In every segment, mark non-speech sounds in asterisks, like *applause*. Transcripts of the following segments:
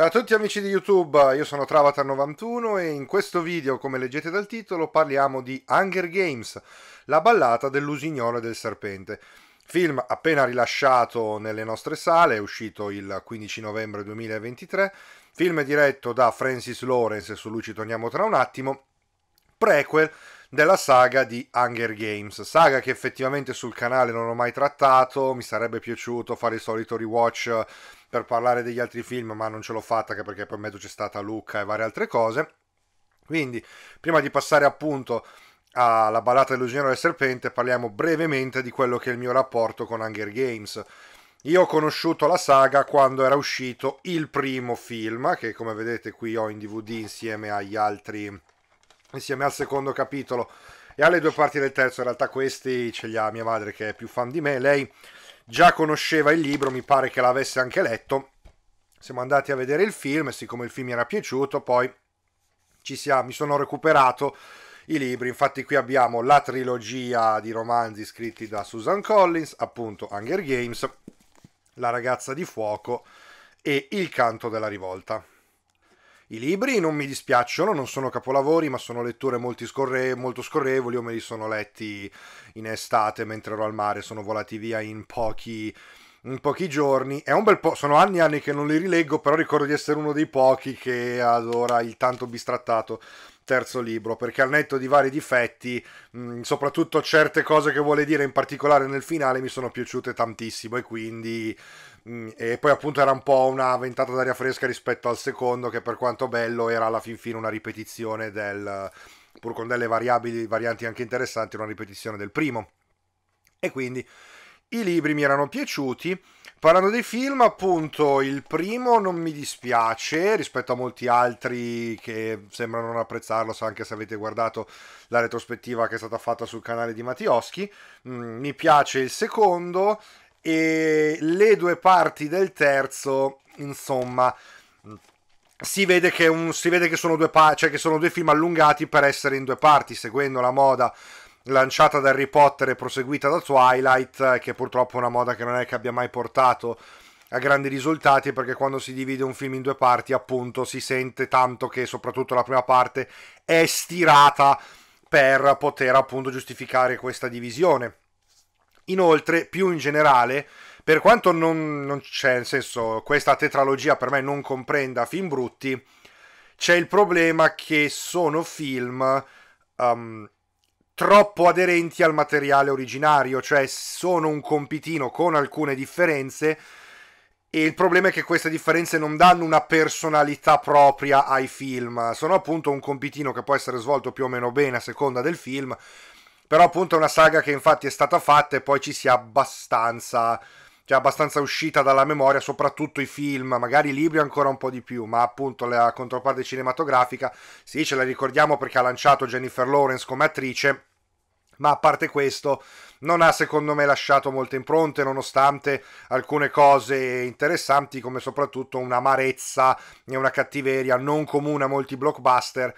Ciao a tutti amici di YouTube, io sono Travatar91 e in questo video, come leggete dal titolo, parliamo di Hunger Games, la ballata dell'usignolo e del serpente. Film appena rilasciato nelle nostre sale, è uscito il 15 novembre 2023, film diretto da Francis Lawrence, su lui ci torniamo tra un attimo, prequel della saga di Hunger Games, saga che effettivamente sul canale non ho mai trattato, mi sarebbe piaciuto fare il solito rewatch eh, per parlare degli altri film, ma non ce l'ho fatta anche perché per mezzo c'è stata Luca e varie altre cose. Quindi, prima di passare appunto alla ballata dell'usigno del serpente, parliamo brevemente di quello che è il mio rapporto con Hunger Games. Io ho conosciuto la saga quando era uscito il primo film, che come vedete qui ho in DVD insieme agli altri insieme al secondo capitolo e alle due parti del terzo. In realtà questi ce li ha mia madre che è più fan di me. Lei già conosceva il libro, mi pare che l'avesse anche letto. Siamo andati a vedere il film siccome il film mi era piaciuto, poi ci siamo, mi sono recuperato i libri. Infatti qui abbiamo la trilogia di romanzi scritti da Susan Collins, appunto Hunger Games, La ragazza di fuoco e Il canto della rivolta. I libri non mi dispiacciono, non sono capolavori, ma sono letture scorre- molto scorrevoli. Io me li sono letti in estate mentre ero al mare, sono volati via in pochi in pochi giorni. È un bel po', sono anni e anni che non li rileggo, però ricordo di essere uno dei pochi che adora il tanto bistrattato terzo libro, perché al netto di vari difetti, mm, soprattutto certe cose che vuole dire in particolare nel finale mi sono piaciute tantissimo e quindi Mm, e poi appunto era un po' una ventata d'aria fresca rispetto al secondo che per quanto bello era alla fin fine una ripetizione del pur con delle variabili varianti anche interessanti una ripetizione del primo e quindi i libri mi erano piaciuti Parlando dei film, appunto, il primo non mi dispiace rispetto a molti altri che sembrano non apprezzarlo, anche se avete guardato la retrospettiva che è stata fatta sul canale di Mattioschi. Mm, mi piace il secondo e le due parti del terzo, insomma, si vede che, un, si vede che, sono, due pa- cioè che sono due film allungati per essere in due parti, seguendo la moda lanciata da Harry Potter e proseguita da Twilight, che purtroppo è una moda che non è che abbia mai portato a grandi risultati perché quando si divide un film in due parti appunto si sente tanto che soprattutto la prima parte è stirata per poter appunto giustificare questa divisione Inoltre, più in generale, per quanto non, non c'è, nel senso, questa tetralogia per me non comprenda film brutti, c'è il problema che sono film um, troppo aderenti al materiale originario, cioè sono un compitino con alcune differenze, e il problema è che queste differenze non danno una personalità propria ai film, sono appunto un compitino che può essere svolto più o meno bene a seconda del film, però appunto è una saga che infatti è stata fatta e poi ci sia abbastanza cioè abbastanza uscita dalla memoria, soprattutto i film, magari i libri ancora un po' di più, ma appunto la controparte cinematografica, sì, ce la ricordiamo perché ha lanciato Jennifer Lawrence come attrice, ma a parte questo non ha secondo me lasciato molte impronte nonostante alcune cose interessanti come soprattutto un'amarezza e una cattiveria non comune a molti blockbuster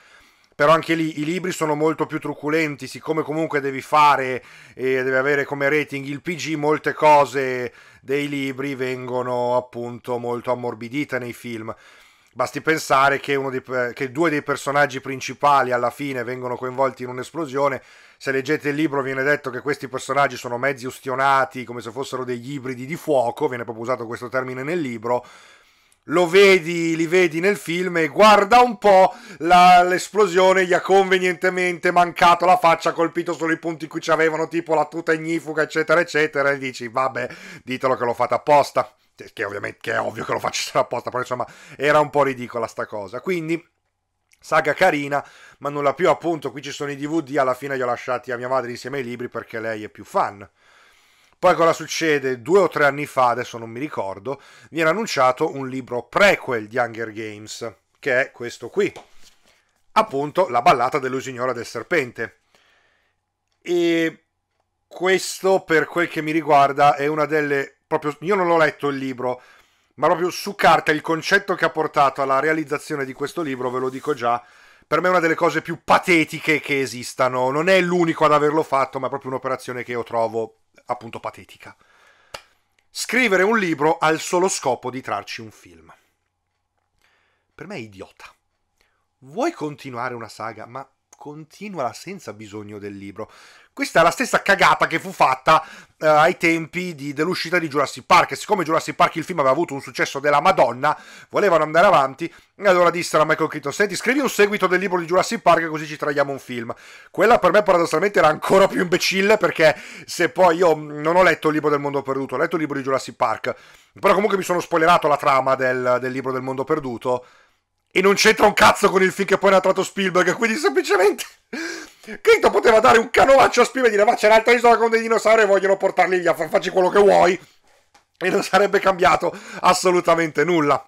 però anche lì i libri sono molto più truculenti, siccome comunque devi fare e devi avere come rating il PG, molte cose dei libri vengono appunto molto ammorbidite nei film. Basti pensare che, dei, che, due dei personaggi principali alla fine vengono coinvolti in un'esplosione. Se leggete il libro viene detto che questi personaggi sono mezzi ustionati, come se fossero degli ibridi di fuoco, viene proprio usato questo termine nel libro lo vedi, li vedi nel film e guarda un po' la, l'esplosione gli ha convenientemente mancato la faccia, colpito solo i punti in cui ci avevano tipo la tuta ignifuga eccetera eccetera e dici vabbè ditelo che l'ho fatta apposta che ovviamente che è ovvio che lo facessero apposta però insomma era un po' ridicola sta cosa quindi saga carina ma nulla più appunto qui ci sono i dvd alla fine li ho lasciati a mia madre insieme ai libri perché lei è più fan poi cosa succede? Due o tre anni fa, adesso non mi ricordo, viene annunciato un libro prequel di Hunger Games, che è questo qui, appunto La ballata dell'usignora del serpente. E questo, per quel che mi riguarda, è una delle... Proprio, io non l'ho letto il libro, ma proprio su carta il concetto che ha portato alla realizzazione di questo libro, ve lo dico già, per me è una delle cose più patetiche che esistano. Non è l'unico ad averlo fatto, ma è proprio un'operazione che io trovo appunto patetica. Scrivere un libro al solo scopo di trarci un film. Per me è idiota. Vuoi continuare una saga, ma continua senza bisogno del libro. Questa è la stessa cagata che fu fatta eh, ai tempi di, dell'uscita di Jurassic Park. E siccome Jurassic Park il film aveva avuto un successo della Madonna, volevano andare avanti. E allora dissero a Michael Keaton: Senti, scrivi un seguito del libro di Jurassic Park, così ci traiamo un film. Quella per me, paradossalmente, era ancora più imbecille. Perché se poi io non ho letto il libro del mondo perduto, ho letto il libro di Jurassic Park. Però comunque mi sono spoilerato la trama del, del libro del mondo perduto e non c'entra un cazzo con il film che poi ha tratto Spielberg, quindi semplicemente Clinton poteva dare un canovaccio a Spielberg e dire ma c'è un'altra isola con dei dinosauri e vogliono portarli lì a far facci quello che vuoi e non sarebbe cambiato assolutamente nulla.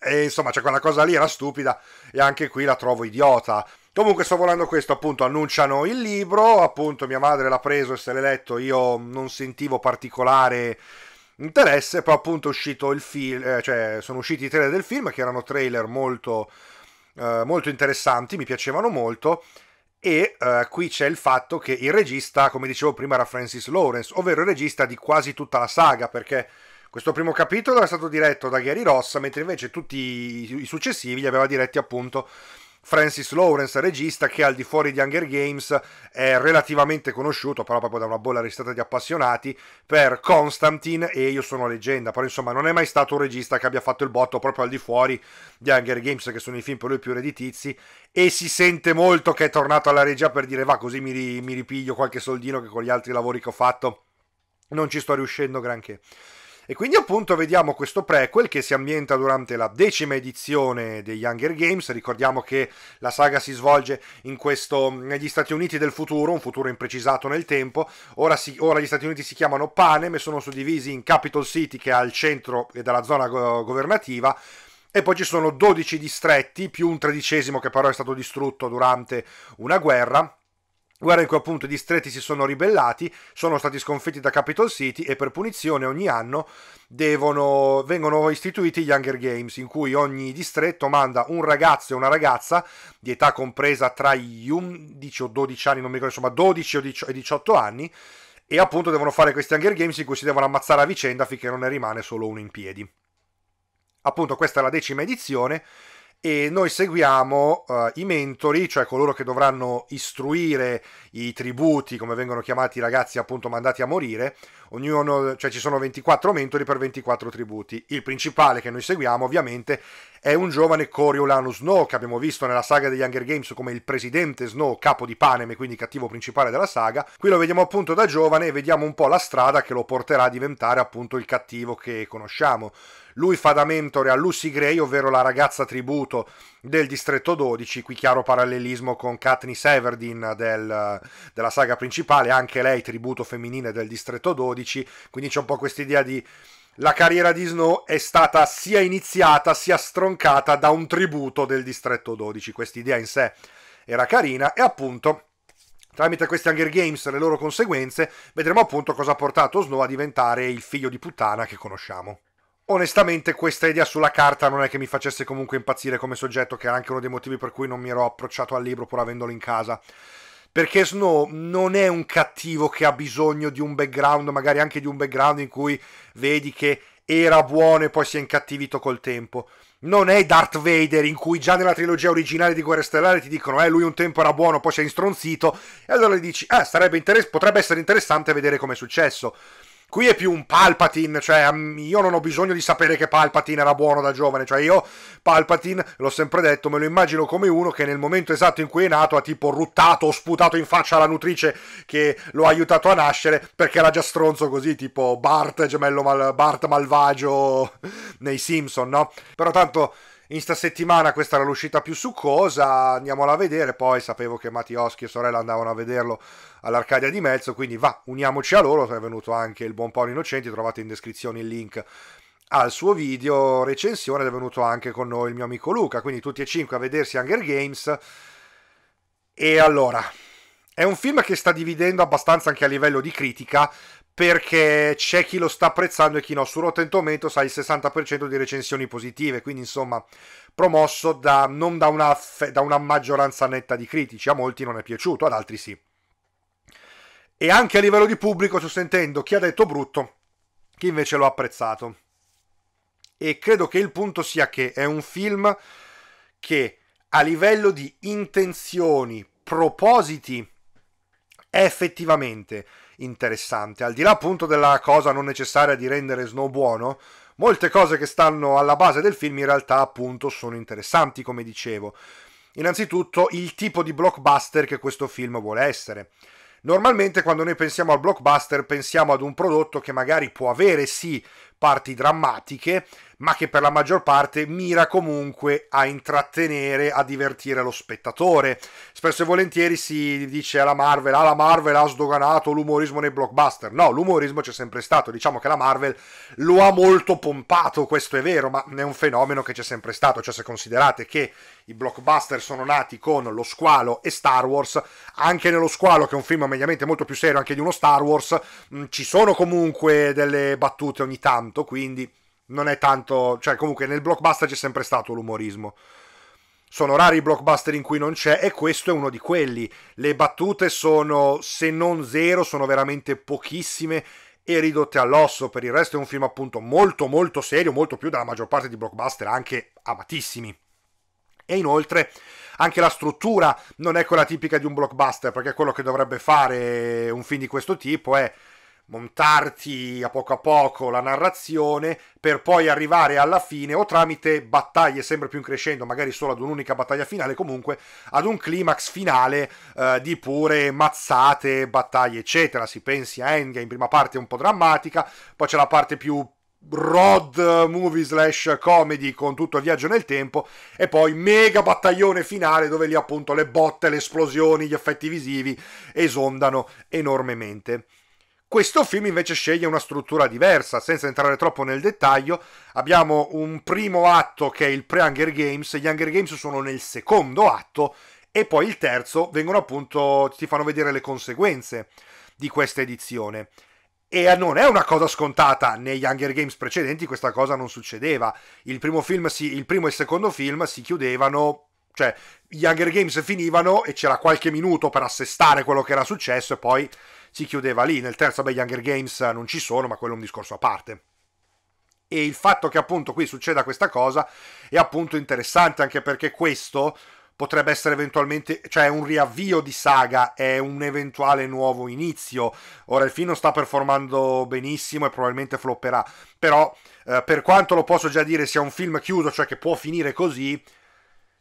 E insomma, cioè quella cosa lì era stupida e anche qui la trovo idiota. Comunque sto volando questo, appunto, annunciano il libro, appunto mia madre l'ha preso e se l'è letto, io non sentivo particolare interesse, Poi appunto è uscito il film, eh, cioè sono usciti i trailer del film che erano trailer molto, eh, molto interessanti, mi piacevano molto e eh, qui c'è il fatto che il regista, come dicevo prima, era Francis Lawrence, ovvero il regista di quasi tutta la saga perché questo primo capitolo era stato diretto da Gary Ross, mentre invece tutti i, i successivi li aveva diretti appunto Francis Lawrence, regista che al di fuori di Hunger Games è relativamente conosciuto, però proprio da una bolla registrata di appassionati, per Constantine e Io sono leggenda, però insomma non è mai stato un regista che abbia fatto il botto proprio al di fuori di Hunger Games, che sono i film per lui più redditizi, e si sente molto che è tornato alla regia per dire va così mi, ri- mi ripiglio qualche soldino che con gli altri lavori che ho fatto non ci sto riuscendo granché. E quindi appunto vediamo questo prequel che si ambienta durante la decima edizione degli Hunger Games, ricordiamo che la saga si svolge questo, negli Stati Uniti del futuro, un futuro imprecisato nel tempo, ora, si, ora, gli Stati Uniti si chiamano Panem e sono suddivisi in Capital City che è al centro e dalla zona go- governativa, e poi ci sono 12 distretti più un tredicesimo che però è stato distrutto durante una guerra Guarda in cui appunto i distretti si sono ribellati, sono stati sconfitti da Capital City e per punizione ogni anno devono, vengono istituiti gli Hunger Games in cui ogni distretto manda un ragazzo e una ragazza di età compresa tra gli 11 o 12 anni, non mi ricordo, insomma 12 e 18 anni e appunto devono fare questi Hunger Games in cui si devono ammazzare a vicenda finché non ne rimane solo uno in piedi. Appunto questa è la decima edizione e noi seguiamo uh, i mentori, cioè coloro che dovranno istruire i tributi, come vengono chiamati i ragazzi appunto mandati a morire, Ognuno, cioè ci sono 24 mentori per 24 tributi. Il principale che noi seguiamo ovviamente è un giovane Coriolanus Snow che abbiamo visto nella saga degli Hunger Games come il presidente Snow, capo di Panem e quindi cattivo principale della saga. Qui lo vediamo appunto da giovane e vediamo un po' la strada che lo porterà a diventare appunto il cattivo che conosciamo. Lui fa da mentore a Lucy Gray, ovvero la ragazza tributo del distretto 12, qui chiaro parallelismo con Katniss Everdeen del, della saga principale, anche lei tributo femminile del distretto 12, quindi c'è un po' questa idea di la carriera di Snow è stata sia iniziata sia stroncata da un tributo del distretto 12. Quest'idea in sé era carina e appunto tramite questi Hunger Games e le loro conseguenze vedremo appunto cosa ha portato Snow a diventare il figlio di puttana che conosciamo onestamente questa idea sulla carta non è che mi facesse comunque impazzire come soggetto, che era anche uno dei motivi per cui non mi ero approcciato al libro pur avendolo in casa. Perché Snow non è un cattivo che ha bisogno di un background, magari anche di un background in cui vedi che era buono e poi si è incattivito col tempo. Non è Darth Vader in cui già nella trilogia originale di Guerre Stellari ti dicono eh lui un tempo era buono, poi si è instronzito e allora gli dici eh potrebbe essere interessante vedere come è successo. Qui è più un Palpatine, cioè mm, io non ho bisogno di sapere che Palpatine era buono da giovane, cioè io Palpatine, l'ho sempre detto, me lo immagino come uno che nel momento esatto in cui è nato ha tipo ruttato o sputato in faccia alla nutrice che lo ha aiutato a nascere perché era già stronzo così, tipo Bart, gemello mal- Bart malvagio nei Simpson, no? Però tanto in sta settimana questa era l'uscita più succosa, andiamola a vedere, poi sapevo che Mattioschi e sorella andavano a vederlo all'Arcadia di Mezzo, quindi va, uniamoci a loro, è venuto anche il buon Paolo Innocenti, trovate in descrizione il link al suo video recensione ed è venuto anche con noi il mio amico Luca, quindi tutti e cinque a vedersi Hunger Games. E allora, è un film che sta dividendo abbastanza anche a livello di critica, perché c'è chi lo sta apprezzando e chi no. Su Rotten Tomatoes ha il 60% di recensioni positive, quindi insomma promosso da, non da una, da una maggioranza netta di critici. A molti non è piaciuto, ad altri sì. E anche a livello di pubblico sto sentendo chi ha detto brutto, chi invece l'ha apprezzato. E credo che il punto sia che è un film che a livello di intenzioni, propositi, è effettivamente interessante. Al di là appunto della cosa non necessaria di rendere Snow buono, molte cose che stanno alla base del film in realtà appunto sono interessanti, come dicevo. Innanzitutto il tipo di blockbuster che questo film vuole essere. Normalmente quando noi pensiamo al blockbuster pensiamo ad un prodotto che magari può avere sì parti drammatiche ma che per la maggior parte mira comunque a intrattenere, a divertire lo spettatore. Spesso e volentieri si dice alla Marvel, ah la Marvel ha sdoganato l'umorismo nei blockbuster. No, l'umorismo c'è sempre stato, diciamo che la Marvel lo ha molto pompato, questo è vero, ma è un fenomeno che c'è sempre stato, cioè se considerate che i blockbuster sono nati con Lo Squalo e Star Wars, anche nello Squalo che è un film mediamente molto più serio anche di uno Star Wars, mh, ci sono comunque delle battute ogni tanto, quindi non è tanto, cioè comunque nel blockbuster c'è sempre stato l'umorismo. Sono rari i blockbuster in cui non c'è e questo è uno di quelli. Le battute sono, se non zero, sono veramente pochissime e ridotte all'osso. Per il resto è un film appunto molto molto serio, molto più della maggior parte di blockbuster, anche amatissimi. E inoltre anche la struttura non è quella tipica di un blockbuster, perché quello che dovrebbe fare un film di questo tipo è montarti a poco a poco la narrazione per poi arrivare alla fine o tramite battaglie sempre più in crescendo, magari solo ad un'unica battaglia finale, comunque ad un climax finale eh, di pure mazzate, battaglie, eccetera. Si pensi a Endgame, prima parte un po' drammatica, poi c'è la parte più road movie slash comedy con tutto il viaggio nel tempo e poi mega battaglione finale dove lì appunto le botte, le esplosioni, gli effetti visivi esondano enormemente. Questo film invece sceglie una struttura diversa, senza entrare troppo nel dettaglio. Abbiamo un primo atto che è il pre-Hunger Games, gli Hunger Games sono nel secondo atto e poi il terzo vengono appunto, ti fanno vedere le conseguenze di questa edizione. E non è una cosa scontata, negli Hunger Games precedenti questa cosa non succedeva. Il primo, si, il primo e il secondo film si chiudevano cioè gli Hunger Games finivano e c'era qualche minuto per assestare quello che era successo e poi si chiudeva lì. Nel terzo, beh, gli Hunger Games non ci sono, ma quello è un discorso a parte. E il fatto che appunto qui succeda questa cosa è appunto interessante anche perché questo potrebbe essere eventualmente, cioè un riavvio di saga, è un eventuale nuovo inizio. Ora il film sta performando benissimo e probabilmente flopperà, però eh, per quanto lo posso già dire sia un film chiuso, cioè che può finire così,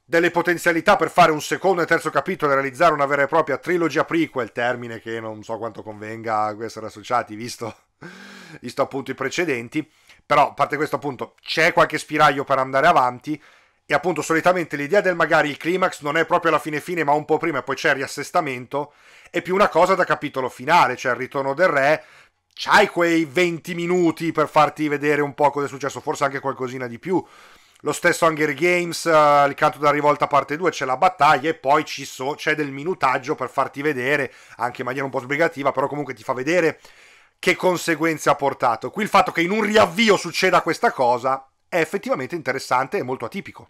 delle potenzialità per fare un secondo e terzo capitolo e realizzare una vera e propria trilogia prequel, termine che non so quanto convenga a essere associati, visto, *laughs* visto appunto i precedenti. Però, a parte questo appunto, c'è qualche spiraglio per andare avanti e appunto solitamente l'idea del magari il climax non è proprio alla fine fine ma un po' prima e poi c'è il riassestamento è più una cosa da capitolo finale, cioè il ritorno del re, c'hai quei 20 minuti per farti vedere un po' cosa è successo, forse anche qualcosina di più, lo stesso Hunger Games, uh, il canto della rivolta parte 2, c'è la battaglia e poi so, c'è del minutaggio per farti vedere, anche in maniera un po' sbrigativa, però comunque ti fa vedere che conseguenze ha portato. Qui il fatto che in un riavvio succeda questa cosa è effettivamente interessante e molto atipico.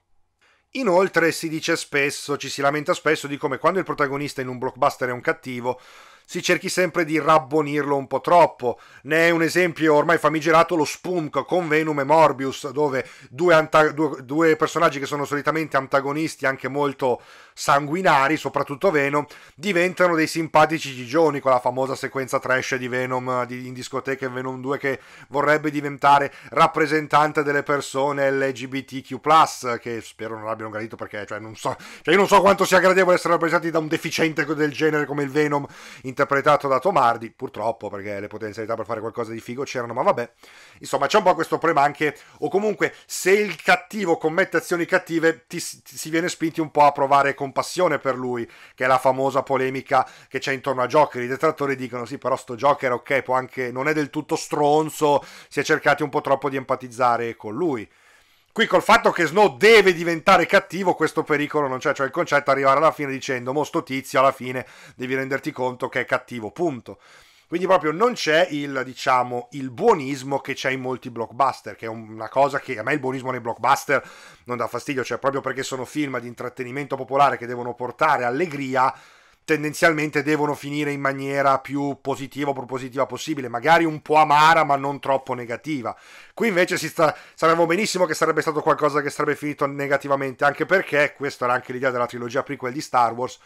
Inoltre si dice spesso, ci si lamenta spesso di come quando il protagonista in un blockbuster è un cattivo, si cerchi sempre di rabbonirlo un po' troppo. Ne è un esempio ormai famigerato lo Spunk con Venom e Morbius, dove due, anta- due, due personaggi che sono solitamente antagonisti, anche molto sanguinari, soprattutto Venom, diventano dei simpatici gigioni con la famosa sequenza trash di Venom di, in discoteca Venom 2 che vorrebbe diventare rappresentante delle persone LGBTQ+, che spero non abbiano gradito perché cioè, non so, cioè, io non so quanto sia gradevole essere rappresentati da un deficiente del genere come il Venom in interpretato da Tomardi, purtroppo perché le potenzialità per fare qualcosa di figo c'erano, ma vabbè. Insomma, c'è un po' questo problema anche, o comunque se il cattivo commette azioni cattive, ti, ti, si viene spinti un po' a provare compassione per lui, che è la famosa polemica che c'è intorno a Joker. I detrattori dicono sì, però sto Joker, ok, può anche non è del tutto stronzo, si è cercati un po' troppo di empatizzare con lui. Qui col fatto che Snow deve diventare cattivo, questo pericolo non c'è, cioè il concetto è arrivare alla fine dicendo, mo sto tizio alla fine devi renderti conto che è cattivo, punto. Quindi proprio non c'è il, diciamo, il buonismo che c'è in molti blockbuster, che è una cosa che a me il buonismo nei blockbuster non dà fastidio, cioè proprio perché sono film di intrattenimento popolare che devono portare allegria, tendenzialmente devono finire in maniera più positiva o propositiva possibile, magari un po' amara ma non troppo negativa. Qui invece si sta, sapevamo benissimo che sarebbe stato qualcosa che sarebbe finito negativamente, anche perché questa era anche l'idea della trilogia prequel di Star Wars.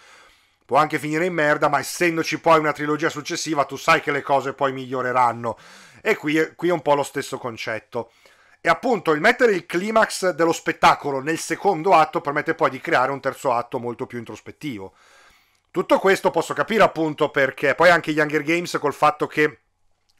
Può anche finire in merda, ma essendoci poi una trilogia successiva, tu sai che le cose poi miglioreranno. E qui, qui è un po' lo stesso concetto. E appunto il mettere il climax dello spettacolo nel secondo atto permette poi di creare un terzo atto molto più introspettivo. Tutto questo posso capire appunto perché poi anche gli Hunger Games col fatto che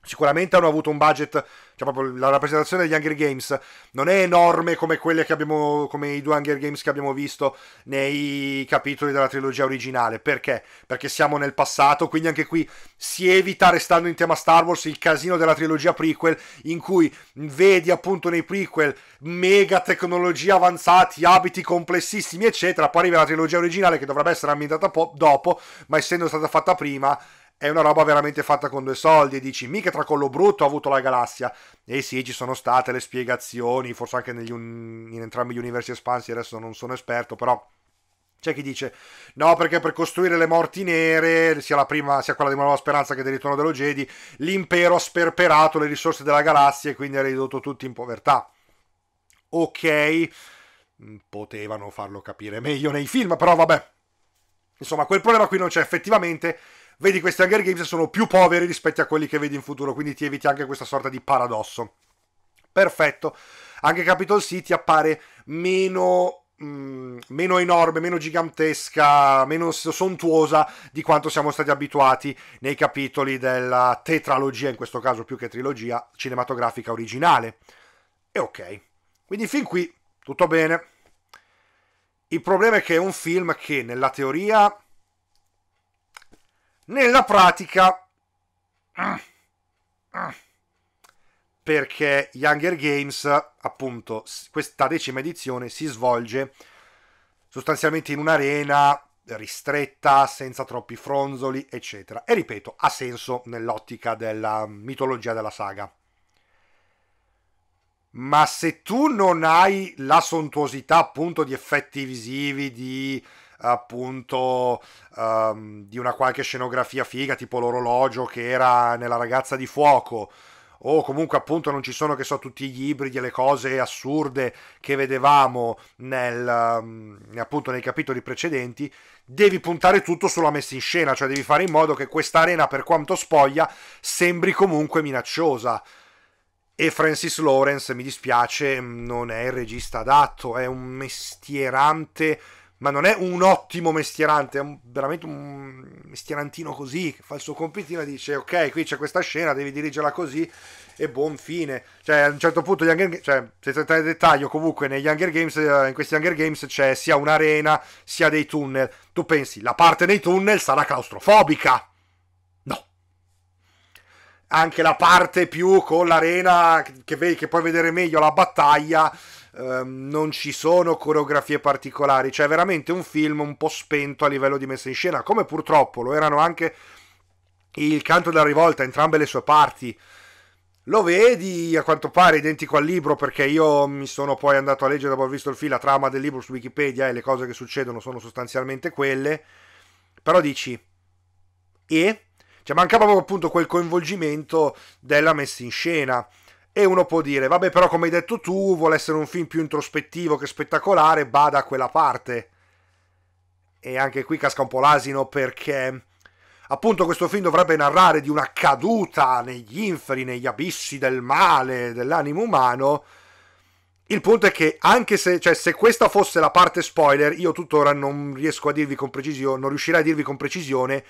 sicuramente hanno avuto un budget cioè proprio la rappresentazione degli Hunger Games non è enorme come quelle che abbiamo, come i due Hunger Games che abbiamo visto nei capitoli della trilogia originale, perché? Perché siamo nel passato, quindi anche qui si evita, restando in tema Star Wars, il casino della trilogia prequel, in cui vedi appunto nei prequel mega tecnologie avanzati, abiti complessissimi, eccetera, poi arriva la trilogia originale che dovrebbe essere ambientata dopo, ma essendo stata fatta prima è una roba veramente fatta con due soldi e dici mica tracollo brutto ha avuto la galassia e sì ci sono state le spiegazioni forse anche un... in entrambi gli universi espansi adesso non sono esperto però c'è chi dice no perché per costruire le morti nere sia, prima, sia quella di una nuova speranza che del ritorno dello Jedi l'impero ha sperperato le risorse della galassia e quindi ha ridotto tutti in povertà ok mm, potevano farlo capire meglio nei film però vabbè insomma quel problema qui non c'è effettivamente vedi questi Hunger Games sono più poveri rispetto a quelli che vedi in futuro, quindi ti eviti anche questa sorta di paradosso. Perfetto. Anche Capitol City appare meno Mm, meno enorme, meno gigantesca, meno sontuosa di quanto siamo stati abituati nei capitoli della tetralogia, in questo caso più che trilogia cinematografica originale. E ok, quindi fin qui tutto bene. Il problema è che è un film che nella teoria nella pratica, perché Younger Games, appunto, questa decima edizione si svolge sostanzialmente in un'arena ristretta, senza troppi fronzoli, eccetera. E ripeto, ha senso nell'ottica della mitologia della saga. Ma se tu non hai la sontuosità appunto di effetti visivi, di appunto um, di una qualche scenografia figa, tipo l'orologio che era nella ragazza di fuoco o comunque appunto non ci sono che so tutti gli ibridi e le cose assurde che vedevamo nel, ehm, appunto nei capitoli precedenti, devi puntare tutto sulla messa in scena, cioè devi fare in modo che questa arena per quanto spoglia sembri comunque minacciosa. E Francis Lawrence, mi dispiace, non è il regista adatto, è un mestierante ma non è un ottimo mestierante, è un, veramente un mestierantino così, che fa il suo compitino e dice ok, qui c'è questa scena, devi dirigerla così e buon fine. Cioè, a un certo punto, Hunger, cioè, senza entrare nel dettaglio, comunque negli Hunger Games, eh, in questi Hunger Games c'è sia un'arena sia dei tunnel. Tu pensi, la parte dei tunnel sarà claustrofobica? No. Anche la parte più con l'arena che, che puoi vedere meglio la battaglia Um, non ci sono coreografie particolari, cioè veramente un film un po' spento a livello di messa in scena, come purtroppo lo erano anche il canto della rivolta, entrambe le sue parti. Lo vedi a quanto pare identico al libro perché io mi sono poi andato a leggere dopo aver visto il film, la trama del libro su Wikipedia e le cose che succedono sono sostanzialmente quelle. Però dici, e? Cioè mancava proprio appunto quel coinvolgimento della messa in scena. E uno può dire, vabbè però come hai detto tu, vuole essere un film più introspettivo che spettacolare, bada a quella parte. E anche qui casca un po' l'asino perché appunto questo film dovrebbe narrare di una caduta negli inferi, negli abissi del male, dell'animo umano. Il punto è che anche se, cioè, se questa fosse la parte spoiler, io tuttora non riesco a dirvi con precisione, non riuscirei a dirvi con precisione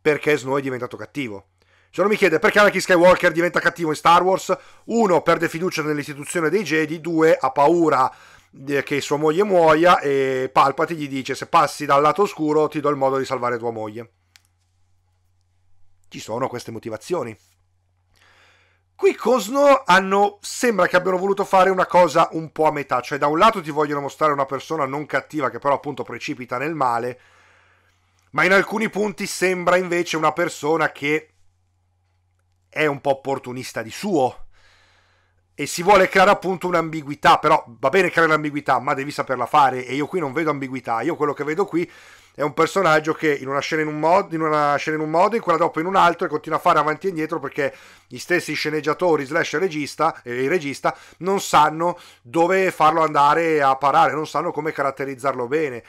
perché Snow è diventato cattivo se uno mi chiede perché Anakin Skywalker diventa cattivo in Star Wars, uno perde fiducia nell'istituzione dei Jedi, due ha paura eh, che sua moglie muoia e Palpati gli dice se passi dal lato oscuro ti do il modo di salvare tua moglie. Ci sono queste motivazioni. Qui Cosno hanno, sembra che abbiano voluto fare una cosa un po' a metà, cioè da un lato ti vogliono mostrare una persona non cattiva che però appunto precipita nel male, ma in alcuni punti sembra invece una persona che è un po' opportunista di suo e si vuole creare appunto un'ambiguità, però va bene creare un'ambiguità, ma devi saperla fare e io qui non vedo ambiguità, io quello che vedo qui è un personaggio che in una scena in un modo, in una scena in un modo, in quella dopo in un altro e continua a fare avanti e indietro perché gli stessi sceneggiatori slash regista e eh, il regista non sanno dove farlo andare a parare, non sanno come caratterizzarlo bene.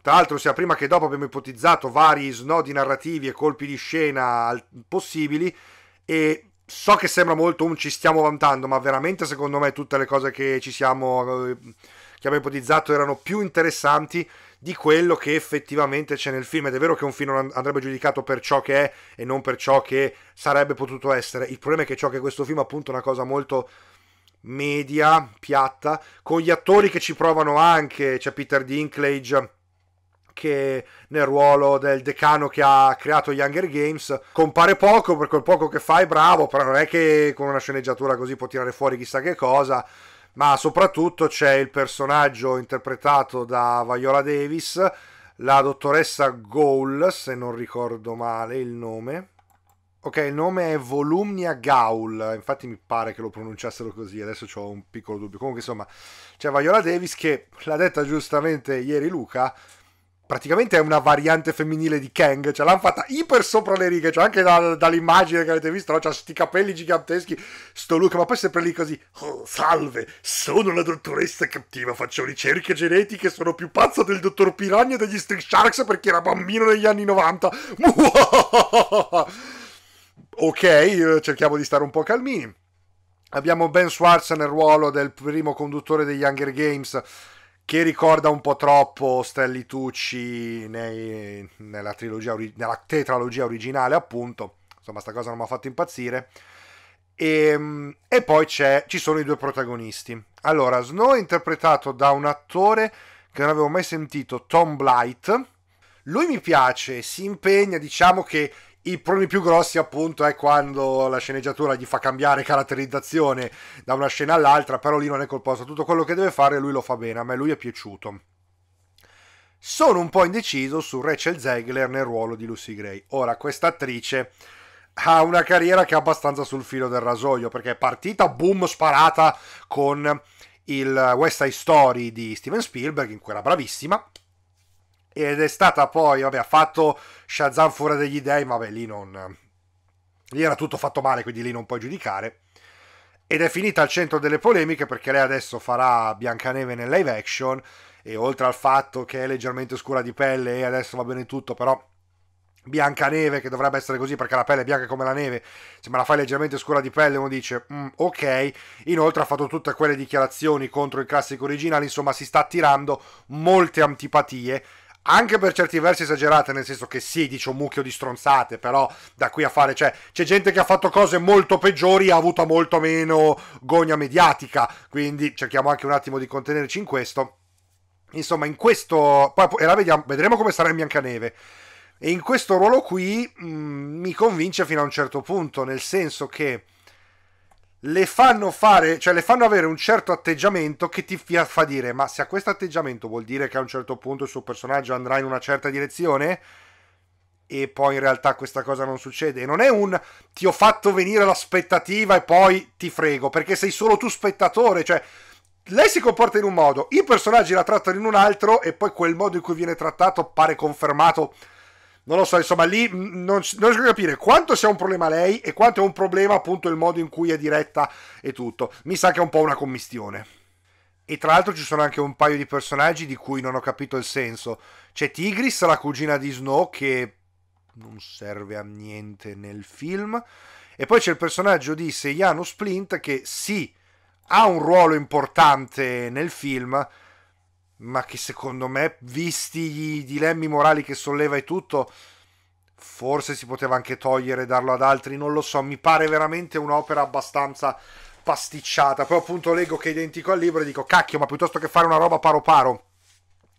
Tra l'altro, sia prima che dopo abbiamo ipotizzato vari snodi narrativi e colpi di scena possibili e so che sembra molto un ci stiamo vantando, ma veramente secondo me tutte le cose che ci siamo eh, che abbiamo ipotizzato erano più interessanti di quello che effettivamente c'è nel film ed è vero che un film andrebbe giudicato per ciò che è e non per ciò che sarebbe potuto essere. Il problema è che ciò che questo film appunto è una cosa molto media, piatta, con gli attori che ci provano anche, c'è Peter Dinklage anche nel ruolo del decano che ha creato gli Hunger Games. Compare poco, per quel poco che fa è bravo, però non è che con una sceneggiatura così può tirare fuori chissà che cosa ma soprattutto c'è il personaggio interpretato da Viola Davis, la dottoressa Gaul, se non ricordo male il nome. Ok, il nome è Volumnia Gaul, infatti mi pare che lo pronunciassero così, adesso ho un piccolo dubbio. Comunque insomma, c'è Viola Davis che l'ha detta giustamente ieri Luca, praticamente è una variante femminile di Kang, cioè l'hanno fatta iper sopra le righe, cioè anche da, dall'immagine che avete visto, no? c'ha sti capelli giganteschi, sto look, ma poi sempre lì così, oh, salve, sono la dottoressa cattiva, faccio ricerche genetiche, sono più pazza del dottor Piranha e degli Street Sharks perché era bambino negli anni 90. *laughs* ok, eh, cerchiamo di stare un po' calmini. Abbiamo Ben Schwartz nel ruolo del primo conduttore degli Hunger Games, che ricorda un po' troppo Stanley Tucci nei, nella, trilogia, nella tetralogia originale, appunto. Insomma, sta cosa non mi ha fatto impazzire. E, ehm, e poi ci sono i due protagonisti. Allora, Snow è interpretato da un attore che non avevo mai sentito, Tom Blight. Lui mi piace, si impegna, diciamo che i problemi più grossi appunto è quando la sceneggiatura gli fa cambiare caratterizzazione da una scena all'altra, però lì non è colposo, tutto quello che deve fare lui lo fa bene, a me lui è piaciuto. Sono un po' indeciso su Rachel Zegler nel ruolo di Lucy Gray. Ora, questa attrice ha una carriera che è abbastanza sul filo del rasoio, perché è partita, boom, sparata con il West Side Story di Steven Spielberg, in cui era bravissima, ed è stata poi, vabbè, ha fatto Shazam fuori degli Dei, ma vabbè, lì non... Lì era tutto fatto male, quindi lì non puoi giudicare. Ed è finita al centro delle polemiche perché lei adesso farà Biancaneve nel live action e oltre al fatto che è leggermente scura di pelle e adesso va bene tutto, però Biancaneve, che dovrebbe essere così perché la pelle è bianca come la neve, se me la fai leggermente scura di pelle uno dice mm, ok, inoltre ha fatto tutte quelle dichiarazioni contro il classico originale, insomma si sta attirando molte antipatie anche per certi versi esagerate, nel senso che sì, dice un mucchio di stronzate, però da qui a fare, cioè, c'è gente che ha fatto cose molto peggiori e ha avuto molto meno gogna mediatica, quindi cerchiamo anche un attimo di contenerci in questo. Insomma, in questo... Poi, e la vediamo, vedremo come sarà in Biancaneve. E in questo ruolo qui mh, mm, mi convince fino a un certo punto, nel senso che le fanno fare, cioè le fanno avere un certo atteggiamento che ti fa dire: Ma se a questo atteggiamento vuol dire che a un certo punto il suo personaggio andrà in una certa direzione, e poi in realtà questa cosa non succede. E non è un ti ho fatto venire l'aspettativa e poi ti frego, perché sei solo tu spettatore, cioè. Lei si comporta in un modo, i personaggi la trattano in un altro e poi quel modo in cui viene trattato pare confermato non lo so, insomma, lì non, non riesco a capire quanto sia un problema lei e quanto è un problema appunto il modo in cui è diretta e tutto. Mi sa che è un po' una commistione. E tra l'altro ci sono anche un paio di personaggi di cui non ho capito il senso. C'è Tigris, la cugina di Snow, che non serve a niente nel film. E poi c'è il personaggio di Seiano Splint che sì, ha un ruolo importante nel film, ma che secondo me, visti i dilemmi morali che solleva e tutto, forse si poteva anche togliere e darlo ad altri, non lo so, mi pare veramente un'opera abbastanza pasticciata. Poi appunto leggo che è identico al libro e dico cacchio, ma piuttosto che fare una roba paro paro,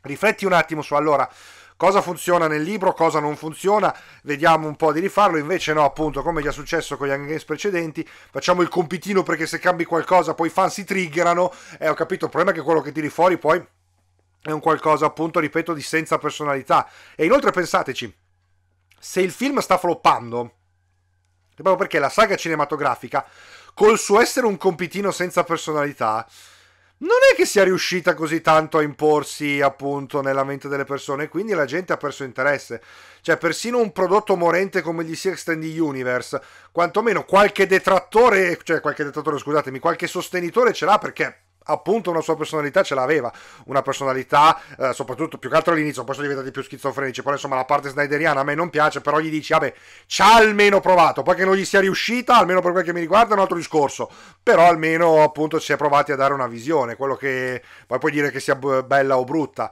rifletti un attimo su allora cosa funziona nel libro, cosa non funziona, vediamo un po' di rifarlo, invece no, appunto, come già successo con gli games precedenti, facciamo il compitino perché se cambi qualcosa poi i fan si triggerano, e eh, ho capito, il problema è che quello che tiri fuori poi è un qualcosa appunto, ripeto, di senza personalità. E inoltre pensateci, se il film sta floppando, è proprio perché la saga cinematografica, col suo essere un compitino senza personalità, non è che sia riuscita così tanto a imporsi appunto nella mente delle persone, quindi la gente ha perso interesse. Cioè, persino un prodotto morente come gli Six and Universe, quantomeno qualche detrattore, cioè qualche detrattore, scusatemi, qualche sostenitore ce l'ha perché appunto una sua personalità ce l'aveva, una personalità eh, soprattutto più che altro all'inizio, poi sono diventati più schizofrenici, poi insomma la parte snyderiana a me non piace, però gli dici vabbè, ci ha almeno provato, poi che non gli sia riuscita, almeno per quel che mi riguarda è un altro discorso, però almeno appunto si è provati a dare una visione, quello che poi puoi dire che sia bella o brutta.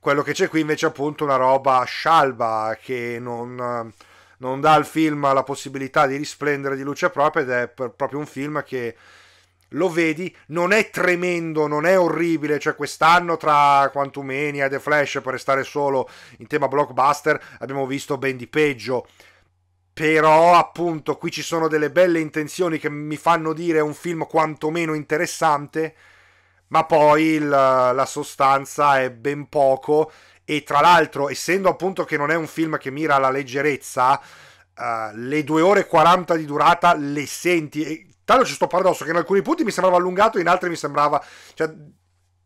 Quello che c'è qui invece è appunto una roba scialba che non non dà al film la possibilità di risplendere di luce propria ed è proprio un film che lo vedi, non è tremendo, non è orribile, cioè quest'anno tra Quantumania e The Flash, per restare solo in tema blockbuster, abbiamo visto ben di peggio. Però appunto qui ci sono delle belle intenzioni che mi fanno dire è un film quantomeno interessante, ma poi il, la sostanza è ben poco e tra l'altro essendo appunto che non è un film che mira alla leggerezza, uh, le 2 ore e 40 di durata le senti Tanto c'è sto paradosso che in alcuni punti mi sembrava allungato, in altri mi sembrava... Cioè,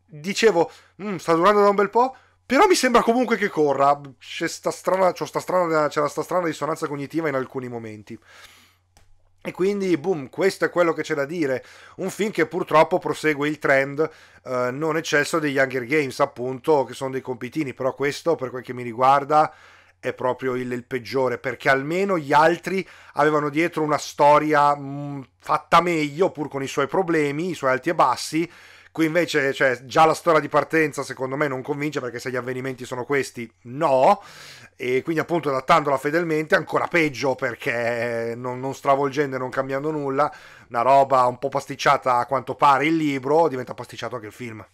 dicevo, mm, sta durando da un bel po', però mi sembra comunque che corra. C'è sta strana, sta strana, c'era sta strana dissonanza cognitiva in alcuni momenti. E quindi, boom, questo è quello che c'è da dire. Un film che purtroppo prosegue il trend eh, non eccesso degli Hunger Games, appunto, che sono dei compitini. Però questo, per quel che mi riguarda, è proprio il, il, peggiore perché almeno gli altri avevano dietro una storia mh, mm, fatta meglio pur con i suoi problemi, i suoi alti e bassi. Qui invece cioè, già la storia di partenza secondo me non convince perché se gli avvenimenti sono questi no e quindi appunto adattandola fedelmente ancora peggio perché eh, non, non stravolgendo e non cambiando nulla, una roba un po' pasticciata a quanto pare il libro diventa pasticciato anche il film.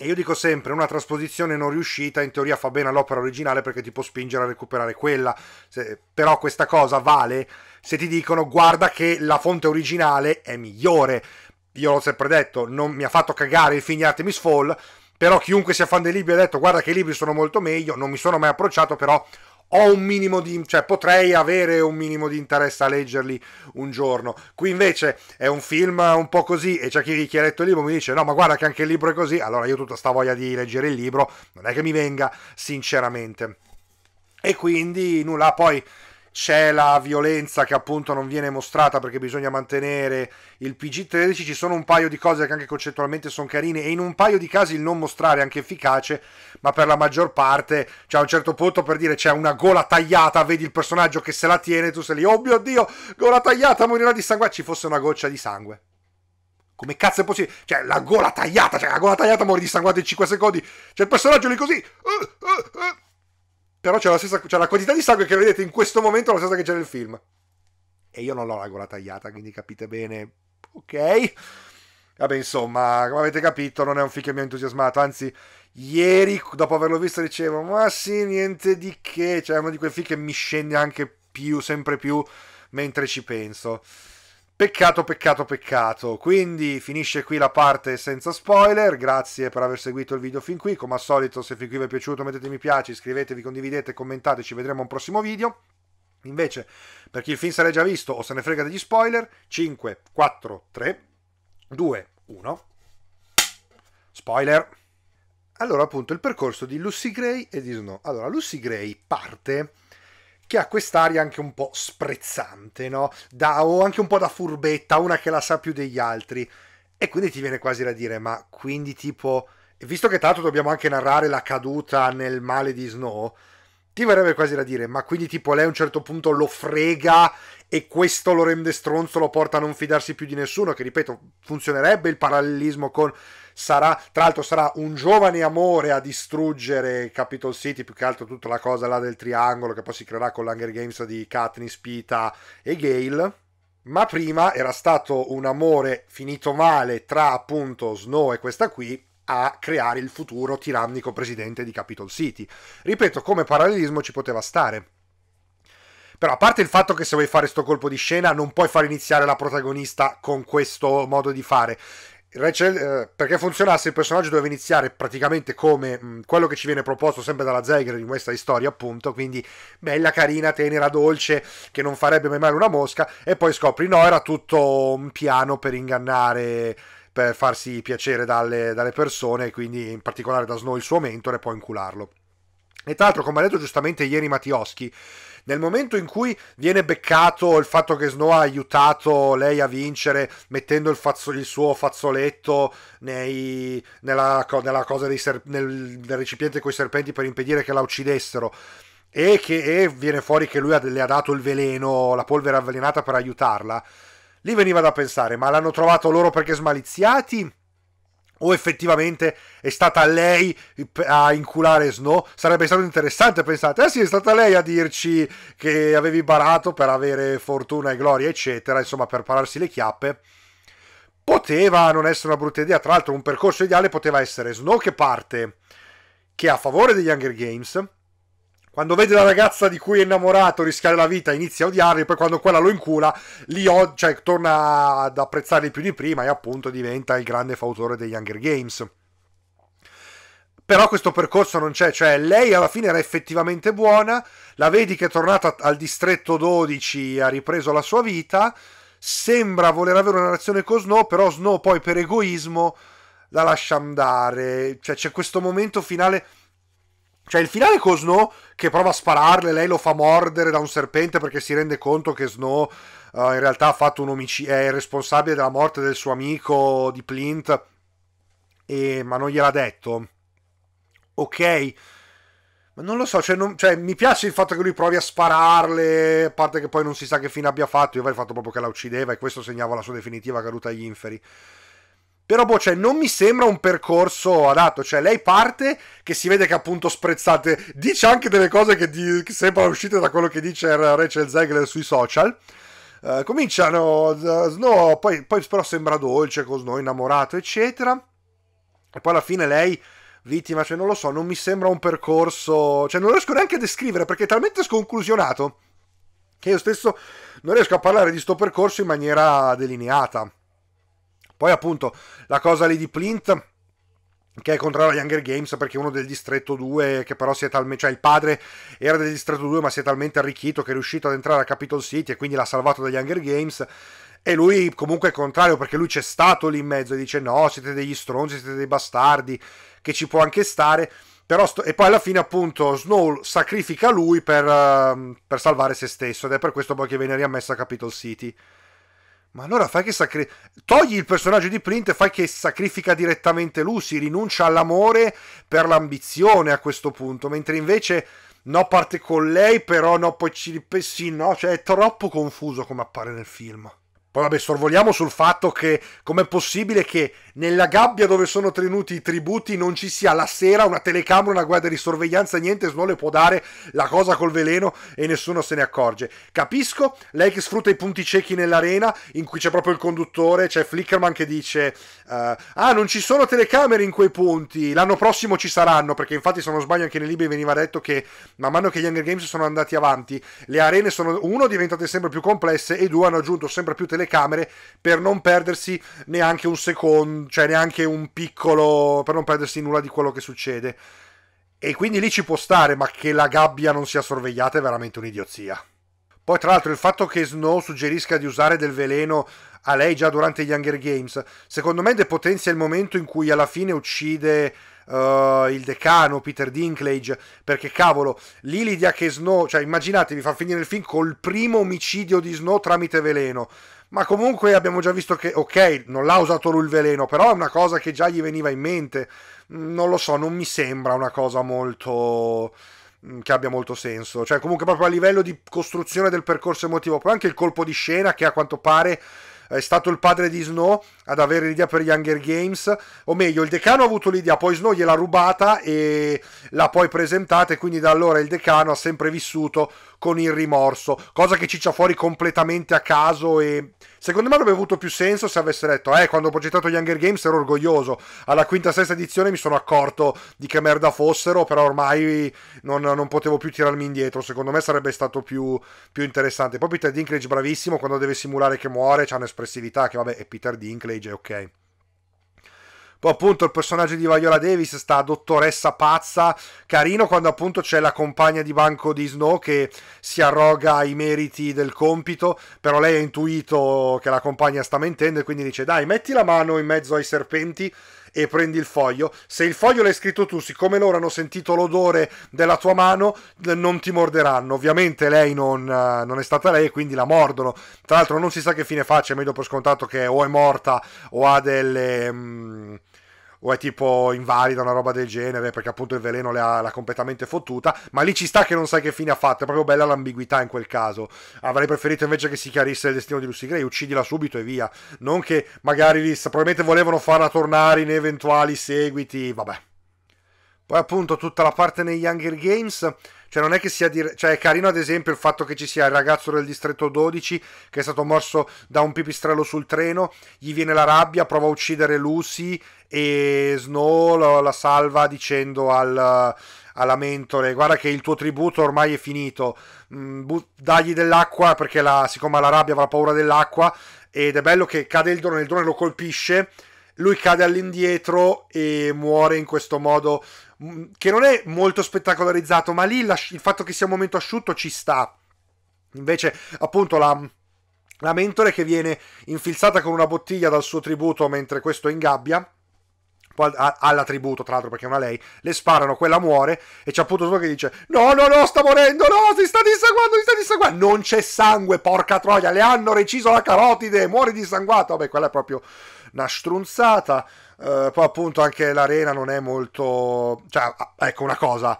E io dico sempre, una trasposizione non riuscita in teoria fa bene all'opera originale perché ti può spingere a recuperare quella, se, però questa cosa vale se ti dicono guarda che la fonte originale è migliore. Io l'ho sempre detto, non mi ha fatto cagare il film di Artemis Fall, però chiunque sia fan dei libri ha detto guarda che i libri sono molto meglio, non mi sono mai approcciato, però ho un minimo di... cioè potrei avere un minimo di interesse a leggerli un giorno. Qui invece è un film un po' così e c'è chi, chi ha letto il libro mi dice no ma guarda che anche il libro è così, allora io tutta sta voglia di leggere il libro non è che mi venga sinceramente. E quindi nulla, poi c'è la violenza che appunto non viene mostrata perché bisogna mantenere il PG-13, ci sono un paio di cose che anche concettualmente sono carine e in un paio di casi il non mostrare è anche efficace, ma per la maggior parte, cioè a un certo punto per dire c'è una gola tagliata, vedi il personaggio che se la tiene, tu sei lì, oh mio Dio, gola tagliata, morirà di sangue, ci fosse una goccia di sangue. Come cazzo è possibile? Cioè, la gola tagliata, cioè, la gola tagliata muore di sangue in 5 secondi. C'è cioè, il personaggio lì così. Uh, uh, uh. Però c'è la, stessa, c'è la quantità di sangue che vedete in questo momento è la stessa che c'è nel film. E io non l'ho la gola tagliata, quindi capite bene. Ok. Vabbè, insomma, come avete capito, non è un film che mi ha entusiasmato. Anzi, ieri, dopo averlo visto, dicevo, ma sì, niente di che. Cioè, è uno di quei film che mi scende anche più, sempre più, mentre ci penso. Peccato, peccato, peccato. Quindi finisce qui la parte senza spoiler. Grazie per aver seguito il video fin qui. Come al solito, se fin qui vi è piaciuto, mettete mi piace, iscrivetevi, condividete, commentate. Ci vedremo un prossimo video. Invece, per chi il film se l'è già visto o se ne frega degli spoiler, 5, 4, 3, 2, 1. Spoiler! Allora, appunto, il percorso di Lucy Gray e di Snow. Allora, Lucy Gray parte che ha quest'aria anche un po' sprezzante, no? Da, o anche un po' da furbetta, una che la sa più degli altri. E quindi ti viene quasi da dire, ma quindi tipo, visto che tanto dobbiamo anche narrare la caduta nel male di Snow, ti verrebbe quasi da dire, ma quindi tipo lei a un certo punto lo frega e questo lo rende stronzo, lo porta a non fidarsi più di nessuno, che ripeto, funzionerebbe il parallelismo con sarà, tra l'altro sarà un giovane amore a distruggere Capitol City, più che altro tutta la cosa là del triangolo che poi si creerà con l'Hunger Games di Katniss, Pita e Gale ma prima era stato un amore finito male tra appunto Snow e questa qui a creare il futuro tirannico presidente di Capitol City. Ripeto, come parallelismo ci poteva stare. Però a parte il fatto che se vuoi fare sto colpo di scena non puoi far iniziare la protagonista con questo modo di fare. Rachel, eh, perché funzionasse il personaggio doveva iniziare praticamente come mh, mm, quello che ci viene proposto sempre dalla Zegger in questa storia, appunto, quindi bella, carina, tenera, dolce, che non farebbe mai male una mosca, e poi scopri no, era tutto un piano per ingannare, per farsi piacere dalle, dalle persone, quindi in particolare da Snow il suo mentore, e poi incularlo. E tra l'altro, come ha detto giustamente ieri Matioschi nel momento in cui viene beccato il fatto che Snow ha aiutato lei a vincere mettendo il, fazzo, il suo fazzoletto nei, nella, nella ser, nel, nel recipiente con i serpenti per impedire che la uccidessero e che e viene fuori che lui le ha dato il veleno, la polvere avvelenata per aiutarla, lì veniva da pensare, ma l'hanno trovato loro perché smaliziati o effettivamente è stata lei a inculare Snow, sarebbe stato interessante pensate, ah sì è stata lei a dirci che avevi barato per avere fortuna e gloria eccetera, insomma per pararsi le chiappe, poteva non essere una brutta idea, tra l'altro un percorso ideale poteva essere Snow che parte, che è a favore degli Hunger Games, quando vede la ragazza di cui è innamorato rischiare la vita, inizia a odiarli, poi quando quella lo incula, li cioè, torna ad apprezzarli più di prima e appunto diventa il grande fautore degli Hunger Games. Però questo percorso non c'è, cioè lei alla fine era effettivamente buona, la vedi che è tornata al distretto 12, ha ripreso la sua vita, sembra voler avere una relazione con Snow, però Snow poi per egoismo la lascia andare, cioè c'è questo momento finale cioè il finale con Snow che prova a spararle, lei lo fa mordere da un serpente perché si rende conto che Snow uh, in realtà omic- è responsabile della morte del suo amico di Plint, e, ma non gliel'ha detto. Ok, ma non lo so, cioè non, cioè, mi piace il fatto che lui provi a spararle, a parte che poi non si sa che fine abbia fatto, io avrei fatto proprio che la uccideva e questo segnava la sua definitiva caduta agli inferi. Però, boh, cioè, non mi sembra un percorso adatto. Cioè, lei parte che si vede che appunto sprezzate. Dice anche delle cose che, di, che sembrano uscite da quello che dice Rachel Zegler sui social. Uh, cominciano uh, Snow, poi, poi, però sembra dolce con Snow innamorato, eccetera. E poi alla fine lei vittima, cioè non lo so, non mi sembra un percorso, cioè non riesco neanche a descrivere perché è talmente sconclusionato che io stesso non riesco a parlare di sto percorso in maniera delineata. Poi appunto la cosa lì di Plint che è contrario agli Hunger Games perché uno del distretto 2 che però si è talmente cioè il padre era del distretto 2 ma si è talmente arricchito che è riuscito ad entrare a Capitol City e quindi l'ha salvato dagli Hunger Games e lui comunque è contrario perché lui c'è stato lì in mezzo e dice no siete degli stronzi siete dei bastardi che ci può anche stare però sto... e poi alla fine appunto Snow sacrifica lui per, uh, per salvare se stesso ed è per questo poi che viene riammessa a Capitol City ma allora fai che sacri... togli il personaggio di Print e fai che sacrifica direttamente lui, si rinuncia all'amore per l'ambizione a questo punto, mentre invece no parte con lei, però no poi ci ripessi, no, cioè è troppo confuso come appare nel film. Poi vabbè, sorvoliamo sul fatto che com'è possibile che nella gabbia dove sono tenuti i tributi non ci sia la sera una telecamera, una guardia di sorveglianza, niente, Snow le può dare la cosa col veleno e nessuno se ne accorge. Capisco, lei che sfrutta i punti ciechi nell'arena, in cui c'è proprio il conduttore, c'è Flickerman che dice uh, ah non ci sono telecamere in quei punti, l'anno prossimo ci saranno, perché infatti se non sbaglio anche nei libri veniva detto che man mano che gli Hunger Games sono andati avanti, le arene sono, uno, diventate sempre più complesse e due, hanno aggiunto sempre più telecamere telecamere per non perdersi neanche un secondo, cioè neanche un piccolo, per non perdersi nulla di quello che succede. E quindi lì ci può stare, ma che la gabbia non sia sorvegliata è veramente un'idiozia. Poi tra l'altro il fatto che Snow suggerisca di usare del veleno a lei già durante gli Hunger Games, secondo me depotenzia il momento in cui alla fine uccide uh, il decano Peter Dinklage, perché cavolo, lì l'idea che Snow, cioè immaginatevi fa finire il film col primo omicidio di Snow tramite veleno, ma comunque abbiamo già visto che, ok, non l'ha usato lui il veleno, però è una cosa che già gli veniva in mente. Mm, non lo so, non mi sembra una cosa molto mm, che abbia molto senso, cioè comunque proprio a livello di costruzione del percorso emotivo, poi anche il colpo di scena che a quanto pare è stato il padre di Snow ad avere l'idea per gli Hunger Games, o meglio, il decano ha avuto l'idea, poi Snow gliel'ha rubata e l'ha poi presentata e quindi da allora il decano ha sempre vissuto con il rimorso, cosa che ciccia fuori completamente a caso e secondo me avrebbe avuto più senso se avesse detto eh quando ho progettato gli Hunger Games ero orgoglioso, alla quinta sesta edizione mi sono accorto di che merda fossero, però ormai non, non potevo più tirarmi indietro, secondo me sarebbe stato più, più interessante. Poi Peter Dinklage bravissimo quando deve simulare che muore, c'ha un'espressività che vabbè è Peter Dinklage, è ok. Poi appunto il personaggio di Viola Davis sta dottoressa pazza, carino quando appunto c'è la compagna di banco di Snow che si arroga i meriti del compito, però lei ha intuito che la compagna sta mentendo e quindi dice dai metti la mano in mezzo ai serpenti e prendi il foglio. Se il foglio l'hai scritto tu, siccome loro hanno sentito l'odore della tua mano, non ti morderanno. Ovviamente lei non, non è stata lei e quindi la mordono. Tra l'altro non si sa che fine faccia, è meglio per scontato che o è morta o ha delle... Mh, mm, o è tipo invalida, una roba del genere, perché appunto il veleno l'ha, l'ha completamente fottuta, ma lì ci sta che non sai che fine ha fatto, è proprio bella l'ambiguità in quel caso. Avrei preferito invece che si chiarisse il destino di Lucy Gray, uccidila subito e via, non che magari lì, probabilmente volevano farla tornare in eventuali seguiti, vabbè. Poi appunto tutta la parte negli Hunger Games cioè, non è che sia dire... cioè, è carino, ad esempio, il fatto che ci sia il ragazzo del distretto 12 che è stato morso da un pipistrello sul treno, gli viene la rabbia, prova a uccidere Lucy e Snow lo, la salva dicendo al, alla mentore guarda che il tuo tributo ormai è finito mm, but, dagli dell'acqua perché la, siccome ha la rabbia avrà paura dell'acqua ed è bello che cade il drone, il drone lo colpisce lui cade all'indietro e muore in questo modo Mm, che non è molto spettacolarizzato, ma lì la, il fatto che sia un momento asciutto ci sta. Invece, appunto, la, la mentore che viene infilzata con una bottiglia dal suo tributo mentre questo è in gabbia alla tributo, tra l'altro, perché è una lei, le sparano, quella muore e c'è appunto solo che dice: No, no, no, sta morendo, no, si sta dissanguando, si sta dissanguando. Non c'è sangue, porca troia, le hanno reciso la carotide, muore dissanguato. Vabbè, quella è proprio una strunzata. Uh, poi appunto anche l'arena non è molto... Cioè, ecco una cosa.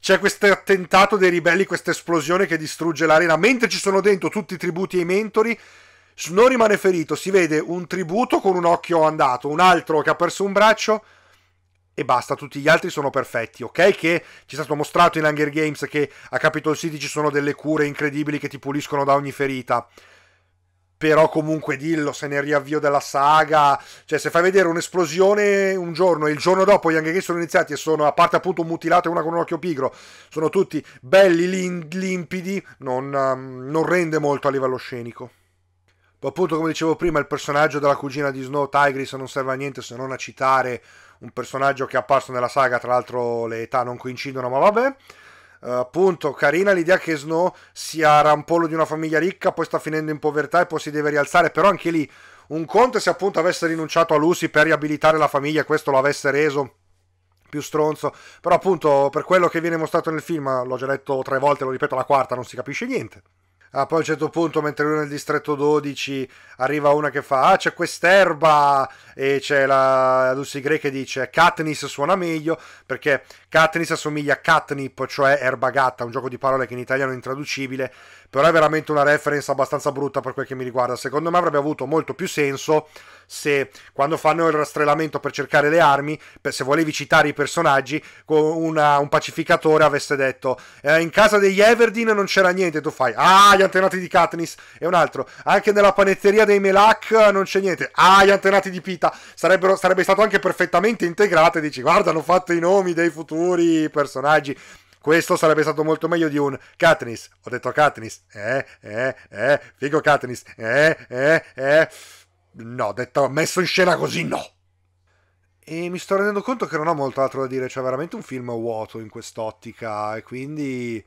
C'è questo attentato dei ribelli, questa esplosione che distrugge l'arena. Mentre ci sono dentro tutti i tributi e i mentori, non rimane ferito. Si vede un tributo con un occhio andato, un altro che ha perso un braccio e basta, tutti gli altri sono perfetti, ok? Che ci è stato mostrato in Hunger Games che a Capitol City ci sono delle cure incredibili che ti puliscono da ogni ferita però comunque dillo se nel riavvio della saga cioè se fai vedere un'esplosione un giorno e il giorno dopo gli Hunger sono iniziati e sono a parte appunto un mutilato e una con un occhio pigro sono tutti belli lim- limpidi non, um, non rende molto a livello scenico appunto come dicevo prima il personaggio della cugina di Snow Tigris non serve a niente se non a citare un personaggio che è apparso nella saga tra l'altro le età non coincidono ma vabbè eh, appunto, carina l'idea che Snow sia rampollo di una famiglia ricca, poi sta finendo in povertà e poi si deve rialzare, però anche lì un conto se appunto avesse rinunciato a Lucy per riabilitare la famiglia, questo lo avesse reso più stronzo, però appunto per quello che viene mostrato nel film, l'ho già letto tre volte, lo ripeto la quarta, non si capisce niente. Ah, poi a un certo punto, mentre lui è nel distretto 12, arriva una che fa: Ah, c'è quest'erba! E c'è la Lucy Gray che dice: Katniss suona meglio perché Katniss assomiglia a Catnip, cioè erba gatta, un gioco di parole che in italiano è intraducibile però è veramente una reference abbastanza brutta per quel che mi riguarda. Secondo me avrebbe avuto molto più senso se quando fanno il rastrellamento per cercare le armi, se volevi citare i personaggi, una, un pacificatore avesse detto eh, in casa degli Everdeen non c'era niente, tu fai ah gli antenati di Katniss e un altro, anche nella panetteria dei Melak eh, non c'è niente, ah gli antenati di Pita, Sarebbero, sarebbe stato anche perfettamente integrato e dici guarda hanno fatto i nomi dei futuri personaggi questo sarebbe stato molto meglio di un Katniss. Ho detto Katniss. Eh, eh, eh, figo Katniss. Eh, eh, eh. No, detto messo in scena così no. E mi sto rendendo conto che non ho molto altro da dire, cioè veramente un film vuoto in quest'ottica e quindi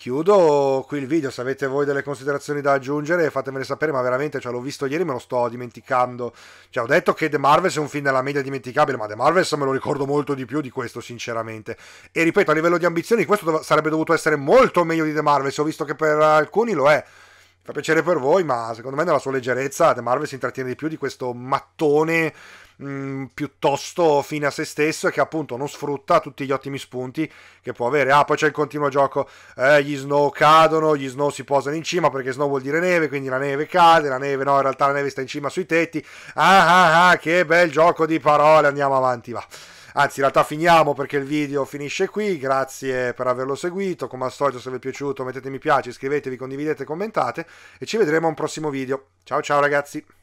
Chiudo qui il video, se avete voi delle considerazioni da aggiungere fatemele sapere, ma veramente cioè, l'ho visto ieri me lo sto dimenticando. Cioè, ho detto che The Marvels è un film della media dimenticabile, ma The Marvels me lo ricordo molto di più di questo sinceramente. E ripeto, a livello di ambizioni questo dov- sarebbe dovuto essere molto meglio di The Marvels, ho visto che per alcuni lo è. Fa piacere per voi, ma secondo me nella sua leggerezza The Marvels si intrattiene di più di questo mattone mh, mm, piuttosto fine a se stesso e che appunto non sfrutta tutti gli ottimi spunti che può avere. Ah, poi c'è il continuo gioco, eh, gli snow cadono, gli snow si posano in cima perché snow vuol dire neve, quindi la neve cade, la neve no, in realtà la neve sta in cima sui tetti. Ah ah ah, che bel gioco di parole, andiamo avanti, va anzi in realtà finiamo perché il video finisce qui grazie per averlo seguito come al solito se vi è piaciuto mettete mi piace iscrivetevi condividete commentate e ci vedremo a un prossimo video ciao ciao ragazzi